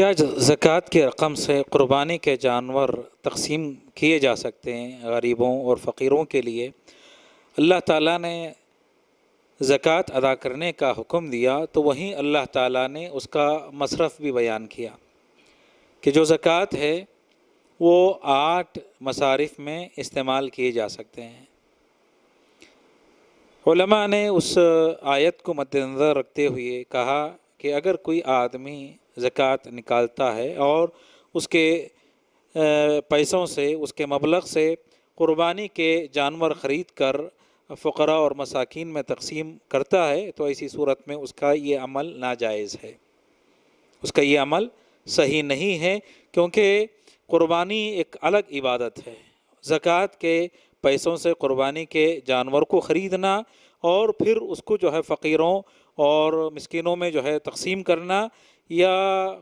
क्या ज़क़़त की रकम से क़ुरबानी के जानवर तकसीम किए जा सकते हैं गरीबों और फ़कीरों के लिए अल्लाह ताला ने ज़क़़त अदा करने का हुक्म दिया तो वहीं अल्लाह ताला ने उसका मसरफ़ भी बयान किया कि जो ज़क़़त है वो आठ मसारिफ में इस्तेमाल किए जा सकते हैं ने उस आयत को मद्दनज़र रखते हुए कहा कि अगर कोई आदमी ज़क़़त निकालता है और उसके पैसों से उसके मबलग से क़ुरबानी के जानवर ख़रीद कर फ़करा और मसाकिन में तकसीम करता है तो ऐसी सूरत में उसका ये अमल नाजायज़ है उसका ये अमल सही नहीं है क्योंकि क़ुरबानी एक अलग इबादत है ज़क़़त के पैसों से क़ुरबानी के जानवर को ख़रीदना और फिर उसको जो है फ़कीरों और मस्किनों में जो है तकसीम करना या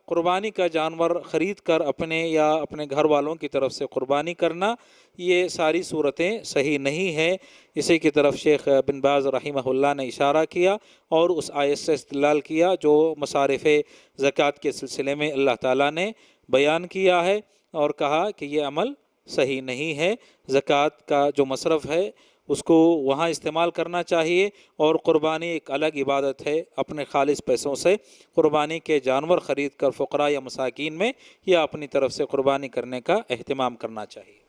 क़ुरबानी का जानवर ख़रीद कर अपने या अपने घर वालों की तरफ से क़ुरबानी करना ये सारी सूरतें सही नहीं हैं इसी की तरफ शेख बिन बाज़ रहीमल्ला ने इशारा किया और उस आयत से इस्तलाल किया जो मसारफ़ ज़क़़त के सिलसिले में अल्लाह ताला ने बयान किया है और कहा कि ये अमल सही नहीं है ज़क़़त का जो मशरफ़ है उसको वहाँ इस्तेमाल करना चाहिए और क़ुरबानी एक अलग इबादत है अपने ख़ालिश पैसों से क़ुरबानी के जानवर ख़रीद कर फ़करा या मसाकिन में या अपनी तरफ से क़ुरबानी करने का अहतमाम करना चाहिए